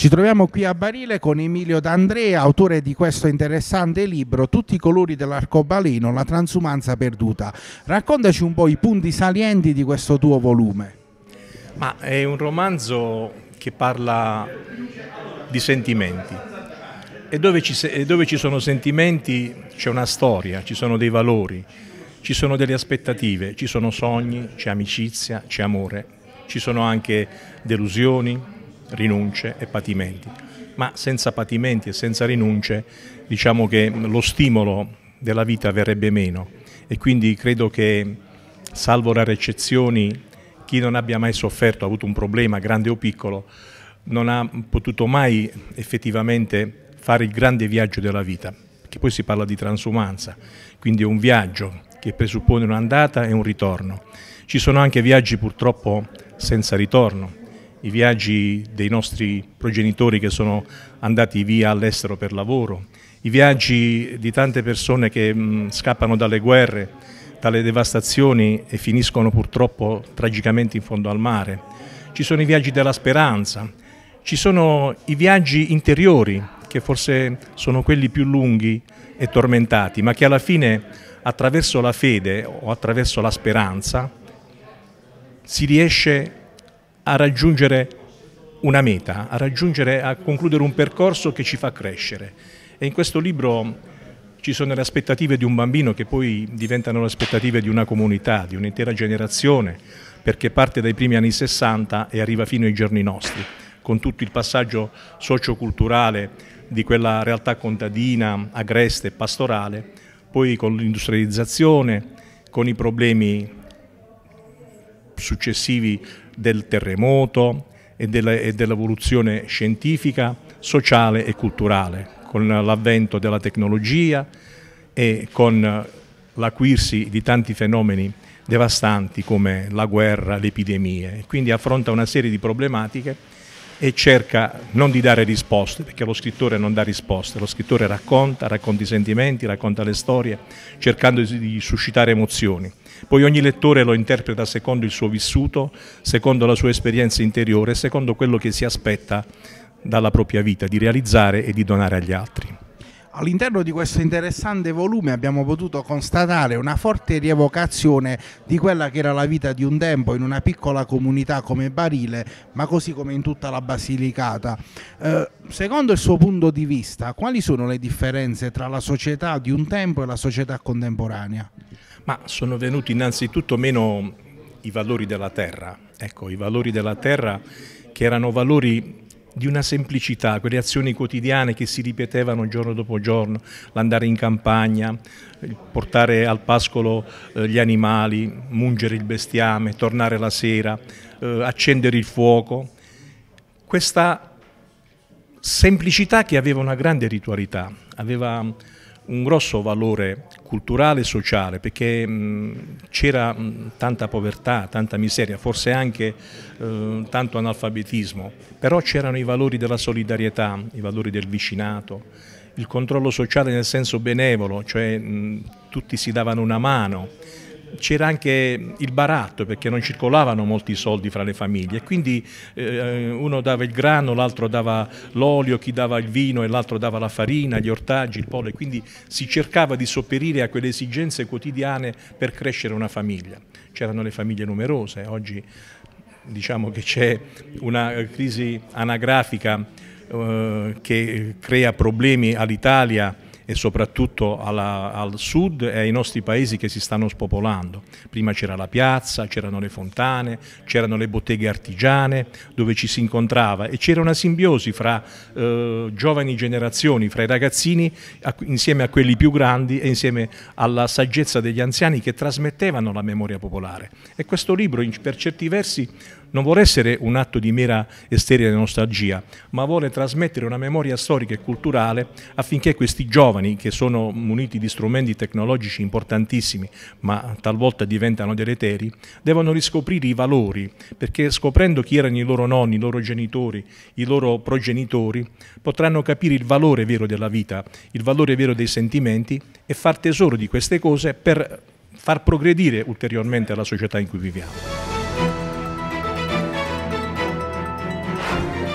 Ci troviamo qui a Barile con Emilio D'Andrea, autore di questo interessante libro Tutti i colori dell'arcobaleno, la transumanza perduta. Raccontaci un po' i punti salienti di questo tuo volume. Ma è un romanzo che parla di sentimenti e dove ci, dove ci sono sentimenti c'è una storia, ci sono dei valori, ci sono delle aspettative, ci sono sogni, c'è amicizia, c'è amore, ci sono anche delusioni, rinunce e patimenti. Ma senza patimenti e senza rinunce diciamo che lo stimolo della vita verrebbe meno e quindi credo che salvo rare eccezioni chi non abbia mai sofferto, ha avuto un problema grande o piccolo, non ha potuto mai effettivamente fare il grande viaggio della vita, che poi si parla di transumanza, quindi è un viaggio che presuppone un'andata e un ritorno. Ci sono anche viaggi purtroppo senza ritorno, i viaggi dei nostri progenitori che sono andati via all'estero per lavoro, i viaggi di tante persone che mh, scappano dalle guerre, dalle devastazioni e finiscono purtroppo tragicamente in fondo al mare. Ci sono i viaggi della speranza, ci sono i viaggi interiori che forse sono quelli più lunghi e tormentati, ma che alla fine attraverso la fede o attraverso la speranza si riesce a a raggiungere una meta, a, raggiungere, a concludere un percorso che ci fa crescere. E in questo libro ci sono le aspettative di un bambino che poi diventano le aspettative di una comunità, di un'intera generazione, perché parte dai primi anni 60 e arriva fino ai giorni nostri, con tutto il passaggio socioculturale di quella realtà contadina, agreste e pastorale, poi con l'industrializzazione, con i problemi successivi del terremoto e dell'evoluzione scientifica, sociale e culturale, con l'avvento della tecnologia e con l'acuirsi di tanti fenomeni devastanti come la guerra, le epidemie. Quindi affronta una serie di problematiche e cerca non di dare risposte, perché lo scrittore non dà risposte, lo scrittore racconta, racconta i sentimenti, racconta le storie, cercando di suscitare emozioni. Poi ogni lettore lo interpreta secondo il suo vissuto, secondo la sua esperienza interiore, secondo quello che si aspetta dalla propria vita, di realizzare e di donare agli altri. All'interno di questo interessante volume abbiamo potuto constatare una forte rievocazione di quella che era la vita di un tempo in una piccola comunità come Barile, ma così come in tutta la Basilicata. Eh, secondo il suo punto di vista, quali sono le differenze tra la società di un tempo e la società contemporanea? Ma sono venuti innanzitutto meno i valori della terra, ecco, i valori della terra che erano valori di una semplicità, quelle azioni quotidiane che si ripetevano giorno dopo giorno, l'andare in campagna, portare al pascolo eh, gli animali, mungere il bestiame, tornare la sera, eh, accendere il fuoco. Questa semplicità che aveva una grande ritualità, aveva un grosso valore culturale e sociale perché c'era tanta povertà, tanta miseria, forse anche eh, tanto analfabetismo, però c'erano i valori della solidarietà, i valori del vicinato, il controllo sociale nel senso benevolo, cioè mh, tutti si davano una mano c'era anche il baratto perché non circolavano molti soldi fra le famiglie quindi eh, uno dava il grano, l'altro dava l'olio, chi dava il vino e l'altro dava la farina, gli ortaggi, il pollo quindi si cercava di sopperire a quelle esigenze quotidiane per crescere una famiglia. C'erano le famiglie numerose, oggi diciamo che c'è una crisi anagrafica eh, che crea problemi all'Italia e soprattutto alla, al sud e ai nostri paesi che si stanno spopolando. Prima c'era la piazza, c'erano le fontane, c'erano le botteghe artigiane dove ci si incontrava e c'era una simbiosi fra eh, giovani generazioni, fra i ragazzini a, insieme a quelli più grandi e insieme alla saggezza degli anziani che trasmettevano la memoria popolare. E questo libro per certi versi non vuole essere un atto di mera esteriore nostalgia, ma vuole trasmettere una memoria storica e culturale affinché questi giovani, che sono muniti di strumenti tecnologici importantissimi, ma talvolta diventano deleteri, devono riscoprire i valori, perché scoprendo chi erano i loro nonni, i loro genitori, i loro progenitori, potranno capire il valore vero della vita, il valore vero dei sentimenti e far tesoro di queste cose per far progredire ulteriormente la società in cui viviamo.